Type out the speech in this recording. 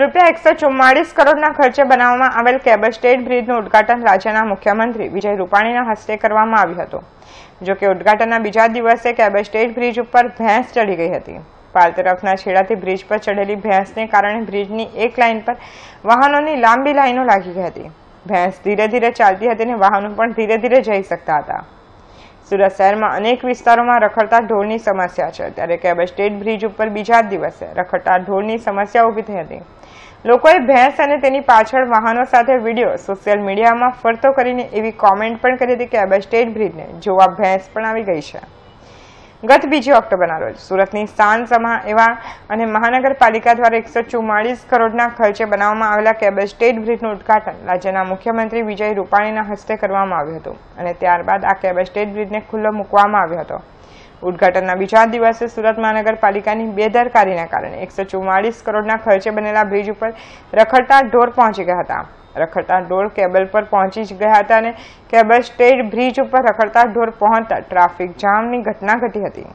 રૂપિયા એકસો ચુમ્માળીસ કરોડના ખર્ચે બનાવવામાં આવેલ કેબલ સ્ટેટ બ્રિજનું ઉદઘાટન રાજ્યના મુખ્યમંત્રી વિજય રૂપાણીના હસ્તે કરવામાં આવ્યું હતું જોકે ઉદઘાટનના બીજા દિવસે કેબલ સ્ટેટ બ્રિજ ઉપર ભેંસ ચડી ગઈ હતી પાલ તરફના છેડાથી બ્રિજ પર ચડેલી ભેંસને કારણે બ્રિજની એક લાઇન પર વાહનોની લાંબી લાઇનો લાગી ગઈ હતી ભેંસ ધીરે ધીરે ચાલતી હતી અને વાહનો પણ ધીરે ધીરે જઈ શકતા હતા સુરત શહેરમાં અનેક વિસ્તારોમાં રખડતા ઢોરની સમસ્યા છે ત્યારે કેબલ સ્ટેટ બ્રિજ ઉપર બીજા દિવસે રખડતા ઢોરની સમસ્યા ઊભી થઈ હતી લોકોએ ભેંસ અને તેની પાછળ વાહનો સાથે વિડીયો સોશિયલ મીડિયામાં ફરતો કરીને એવી કોમેન્ટ પણ કરી હતી કે કેબલ સ્ટેટ બ્રિજને જોવા ભેંસ પણ આવી ગઈ છે ગત બીજી ઓક્ટોબરના રોજ સુરતની સાન સમા એવા અને મહાનગરપાલિકા દ્વારા એકસો ચુમ્માળીસ કરોડના ખર્ચે બનાવવામાં આવેલા કેબલ સ્ટેટ બ્રિજનું ઉદઘાટન રાજ્યના મુખ્યમંત્રી વિજય રૂપાણીના હસ્તે કરવામાં આવ્યું હતું અને ત્યારબાદ આ કેબલ સ્ટેટ બ્રિજને ખુલ્લો મૂકવામાં આવ્યો હતો ઉદઘાટનના બીજા દિવસે સુરત મહાનગરપાલિકાની બેદરકારીના કારણે એકસો ચુમ્માળીસ કરોડના ખર્ચે બનેલા બ્રિજ ઉપર રખડતા ઢોર પહોંચી ગયા હતા રખડતા ઢોર કેબલ પર પહોંચી જ ગયા હતા અને કેબલ સ્ટેટ બ્રિજ ઉપર રખડતા ઢોર પહોંચતા ટ્રાફિક જામની ઘટના ઘટી હતી